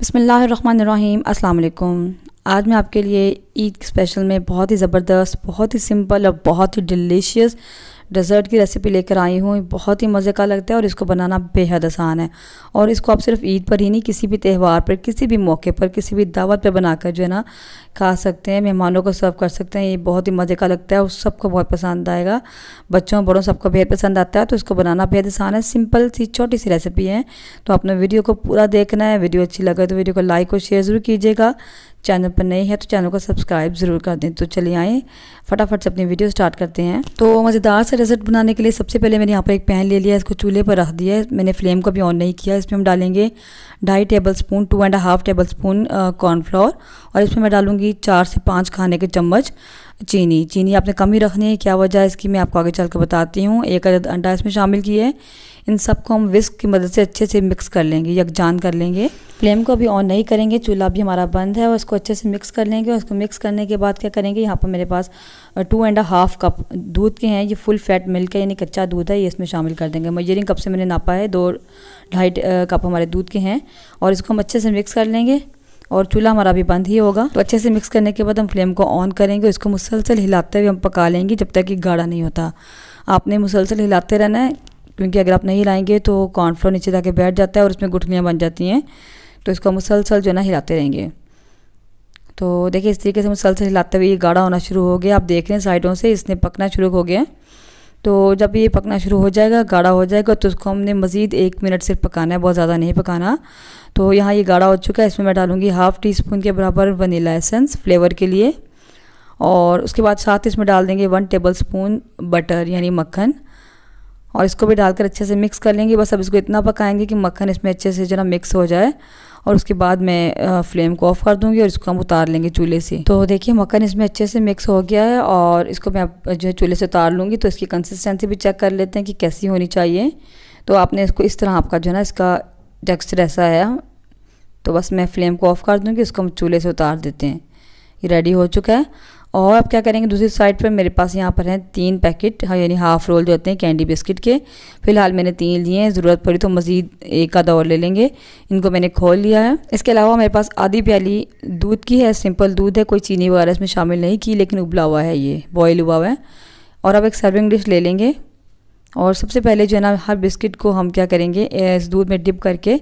बसमीम् अल्लाम आज मैं आपके लिए ईद स्पेशल में बहुत ही ज़बरदस्त बहुत ही सिंपल और बहुत ही डिलीशियस डेज़र्ट की रेसिपी लेकर आई हूँ बहुत ही मज़े का लगता है और इसको बनाना बेहद आसान है और इसको आप सिर्फ ईद पर ही नहीं किसी भी त्यौहार पर किसी भी मौके पर किसी भी दावत पर बनाकर जो है ना खा सकते हैं मेहमानों को सर्व कर सकते हैं ये बहुत ही मज़े का लगता है और सबको बहुत पसंद आएगा बच्चों बड़ों सबको बेहद पसंद आता है तो इसको बनाना बेहद आसान है सिंपल सी छोटी सी रेसिपी है तो आपने वीडियो को पूरा देखना है वीडियो अच्छी लगे तो वीडियो को लाइक और शेयर ज़रूर कीजिएगा चैनल पर नहीं है तो चैनल को सब्सक्राइब ज़रूर कर दें तो चलिए आएँ फटाफट से अपनी वीडियो स्टार्ट करते हैं तो मज़ेदार से डेजर्ट बनाने के लिए सबसे पहले मैंने यहाँ पर एक पैन ले लिया इसको चूल्हे पर रख दिया है मैंने फ्लेम को भी ऑन नहीं किया इसमें हम डालेंगे ढाई tablespoon two and half tablespoon cornflour और इसमें मैं डालूंगी चार से पाँच खाने के चम्मच चीनी चीनी आपने कम ही रखनी है क्या वजह इसकी मैं आपको आगे चल कर बताती हूँ एक अदद अंडा इसमें शामिल किए इन सब को हम विस्क की मदद से अच्छे से मिक्स कर लेंगे यकजान कर लेंगे फ्लेम को अभी ऑन नहीं करेंगे चूल्हा भी हमारा बंद है और इसको अच्छे से मिक्स कर लेंगे और इसको मिक्स करने के बाद क्या करेंगे यहाँ पर मेरे पास टू एंड हाफ कप दूध के हैं ये फुल फैट मिल्क है यानी कच्चा दूध है ये इसमें शामिल कर देंगे मेजरिंग कप से मैंने नापा है दो ढाई कप हमारे दूध के हैं और इसको हम अच्छे से मिक्स कर लेंगे और चूल्हा हमारा भी बंद ही होगा तो अच्छे से मिक्स करने के बाद हम फ्लेम को ऑन करेंगे इसको मुसलसल हिलाते हुए हम पका लेंगे जब तक कि गाढ़ा नहीं होता आपने मुसलसल हिलाते रहना है क्योंकि अगर आप नहीं हिलाएंगे तो कॉर्नफ्लोर नीचे जाके बैठ जाता है और उसमें गुठलियाँ बन जाती हैं तो इसको मुसलसल जो है ना हिलाते रहेंगे तो देखिए इस तरीके से मुसलसल हिलाते हुए ये गाढ़ा होना शुरू हो गया आप देख रहे हैं साइडों से इसने पकना शुरू हो गया तो जब ये पकना शुरू हो जाएगा गाढ़ा हो जाएगा तो उसको हमने मज़ीद एक मिनट सिर्फ पकाना है बहुत ज़्यादा नहीं पकाना तो यहाँ ये गाढ़ा हो चुका है इसमें मैं डालूँगी हाफ़ टी स्पून के बराबर वनीला एसेंस फ्लेवर के लिए और उसके बाद साथ इसमें डाल देंगे वन टेबल स्पून बटर यानी मक्खन और इसको भी डालकर अच्छे से मिक्स कर लेंगे बस अब इसको इतना पकाएंगे कि मक्खन इसमें अच्छे से जो ना मिक्स हो जाए और उसके बाद मैं फ्लेम को ऑफ़ कर दूंगी और इसको हम उतार लेंगे चूल्हे से तो देखिए मक्खन इसमें अच्छे से मिक्स हो गया है और इसको मैं जो है चूल्हे से उतार लूँगी तो इसकी कंसिस्टेंसी भी चेक कर लेते हैं कि कैसी होनी चाहिए तो आपने इसको इस तरह आपका जो है ना इसका टेक्स्चर ऐसा है तो बस मैं फ्लेम को ऑफ़ कर दूँगी इसको हम चूल्हे से उतार देते हैं ये रेडी हो चुका है और अब क्या करेंगे दूसरी साइड पर मेरे पास यहाँ पर हैं तीन पैकेट हाँ यानी हाफ़ रोल जो होते हैं कैंडी बिस्किट के फ़िलहाल मैंने तीन लिए हैं ज़रूरत पड़ी तो मज़ीद एक आधा और ले लेंगे इनको मैंने खोल लिया है इसके अलावा मेरे पास आधी प्याली दूध की है सिंपल दूध है कोई चीनी वगैरह इसमें शामिल नहीं की लेकिन उबला हुआ है ये बॉयल हुआ हुआ है और अब एक सर्विंग डिश ले लेंगे और सबसे पहले जो है ना हर बिस्किट को हम क्या करेंगे इस दूध में डिप करके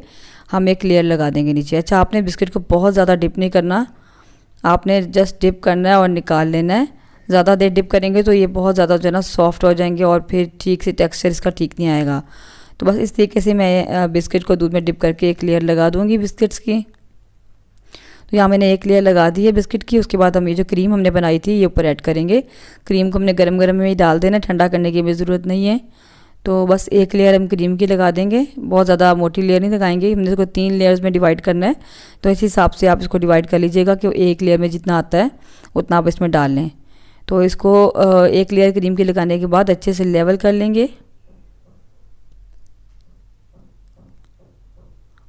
हम एक लेयर लगा देंगे नीचे अच्छा आपने बिस्किट को बहुत ज़्यादा डिप नहीं करना आपने जस्ट डिप करना है और निकाल लेना है ज़्यादा देर डिप करेंगे तो ये बहुत ज़्यादा जो है ना सॉफ्ट हो जाएंगे और फिर ठीक से टेक्सचर इसका ठीक नहीं आएगा तो बस इस तरीके से मैं बिस्किट को दूध में डिप करके एक लेयर लगा दूँगी बिस्किट्स की तो यहाँ मैंने एक लेयर लगा दी है बिस्किट की उसके बाद हम ये जो क्रीम हमने बनाई थी ये ऊपर ऐड करेंगे क्रीम को हमने गर्म गर्म में ही डाल देना ठंडा करने की भी ज़रूरत नहीं है तो बस एक लेयर हम क्रीम की लगा देंगे बहुत ज़्यादा मोटी लेयर नहीं लगाएंगे हमने इसको तीन लेयर्स में डिवाइड करना है तो इस हिसाब से आप इसको डिवाइड कर लीजिएगा कि एक लेयर में जितना आता है उतना आप इसमें डाल लें तो इसको एक लेयर क्रीम की लगाने के बाद अच्छे से लेवल कर लेंगे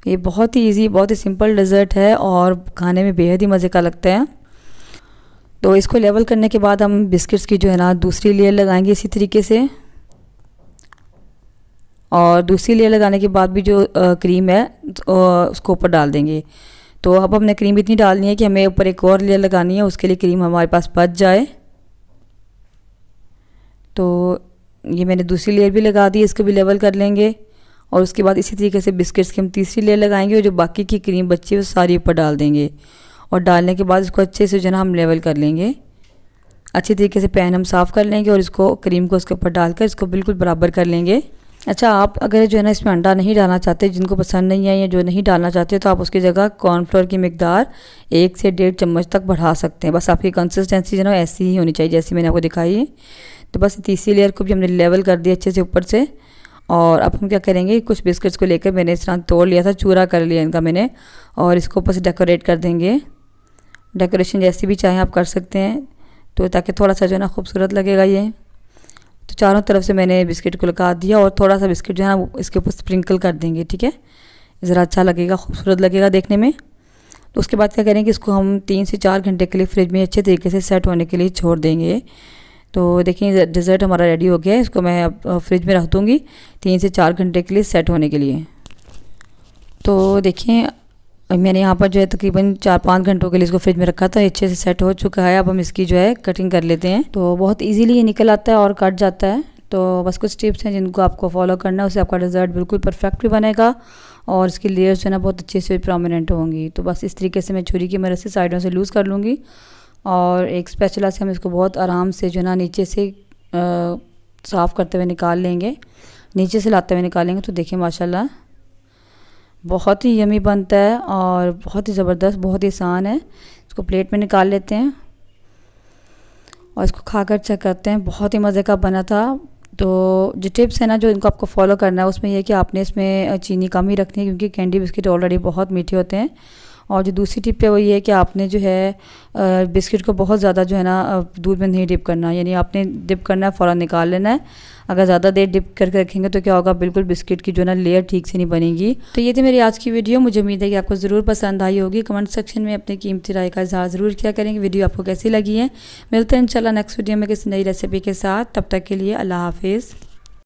ये बहुत ही इजी बहुत ही सिंपल डिजर्ट है और खाने में बेहद ही मज़े का लगता है तो इसको लेवल करने के बाद हम बिस्किट्स की जो है ना दूसरी लेयर लगाएंगे इसी तरीके से और दूसरी लेयर लगाने के बाद भी जो क्रीम है तो, उसको ऊपर डाल देंगे तो अब हमने क्रीम इतनी डालनी है कि हमें ऊपर एक और लेयर लगानी है उसके लिए क्रीम हमारे पास बच जाए तो ये मैंने दूसरी लेयर भी लगा दी इसको भी लेवल कर लेंगे और उसके बाद इसी तरीके से बिस्किट्स की हम तीसरी लेयर लगाएंगे और जो बाकी की क्रीम बची है वो सारी ऊपर डाल देंगे और डालने के बाद इसको अच्छे से जो है हम लेवल कर लेंगे अच्छे तरीके से पैन हम साफ़ कर लेंगे और इसको क्रीम को उसके ऊपर डालकर इसको बिल्कुल बराबर कर लेंगे अच्छा आप अगर जो है ना इसमें अंडा नहीं डालना चाहते जिनको पसंद नहीं है या जो नहीं डालना चाहते तो आप उसकी जगह कॉर्नफ्लोर की मकदार एक से डेढ़ चम्मच तक बढ़ा सकते हैं बस आपकी कंसिस्टेंसी जो है ना ऐसी ही होनी चाहिए जैसी मैंने आपको दिखाई है तो बस तीसरी लेयर को भी हमने लेवल कर दिया अच्छे से ऊपर से और अब हम क्या करेंगे कुछ बिस्किट्स को लेकर मैंने इस तरह तोड़ लिया था चूरा कर लिया इनका मैंने और इसको ऊपर से डेकोरेट कर देंगे डेकोरेशन जैसी भी चाहें आप कर सकते हैं तो ताकि थोड़ा सा जो है ना खूबसूरत लगेगा ये चारों तरफ से मैंने बिस्किट को लगा दिया और थोड़ा सा बिस्किट जो है ना इसके ऊपर स्प्रिंकल कर देंगे ठीक है ज़रा अच्छा लगेगा खूबसूरत लगेगा देखने में तो उसके बाद क्या करेंगे इसको हम तीन से चार घंटे के लिए फ्रिज में अच्छे तरीके से सेट होने के लिए छोड़ देंगे तो देखिए डिज़र्ट हमारा रेडी हो गया है इसको मैं अब फ्रिज में रख दूँगी तीन से चार घंटे के लिए सेट होने के लिए तो देखिए मैंने यहाँ पर जो है तकरीबन चार पाँच घंटों के लिए इसको फ्रिज में रखा था अच्छे से सेट हो चुका है अब हम इसकी जो है कटिंग कर लेते हैं तो बहुत ईजिली ये निकल आता है और कट जाता है तो बस कुछ टिप्स हैं जिनको आपको फॉलो करना है उससे आपका डिज़र्ट बिल्कुल परफेक्ट भी बनेगा और इसकी लेयर्स जो है ना बहुत अच्छे से प्रोमिनेंट होंगी तो बस इस तरीके से मैं छुरी की मदद से साइडों से लूज़ कर लूँगी और एक स्पेशला से हम इसको बहुत आराम से जो है ना नीचे से साफ़ करते हुए निकाल लेंगे नीचे से लाते हुए निकालेंगे तो देखें माशाल्लाह बहुत ही यमी बनता है और बहुत ही ज़बरदस्त बहुत ही आसान है इसको प्लेट में निकाल लेते हैं और इसको खाकर चेक करते हैं बहुत ही मज़े का बना था तो जो टिप्स है ना जो इनको आपको फॉलो करना है उसमें यह कि आपने इसमें चीनी कम ही रखनी है क्योंकि कैंडी बिस्किट ऑलरेडी बहुत मीठे होते हैं और जो दूसरी टिप है वो ये है कि आपने जो है बिस्किट को बहुत ज़्यादा जो है ना दूध में नहीं डिप करना यानी आपने डिप करना है फ़ौरन निकाल लेना है अगर ज़्यादा देर डिप करके रखेंगे तो क्या होगा बिल्कुल बिस्किट की जो ना लेयर ठीक से नहीं बनेगी तो ये थी मेरी आज की वीडियो मुझे उम्मीद है कि आपको ज़रूर पसंद आई होगी कमेंट सेक्शन में अपनी कीमती राय का इजहार ज़रूर किया करेंगे वीडियो आपको कैसी लगी है मिलते हैं इंशाल्लाह नेक्स्ट वीडियो में किसी नई रेसिपी के साथ तब तक के लिए अल्लाह हाफिज़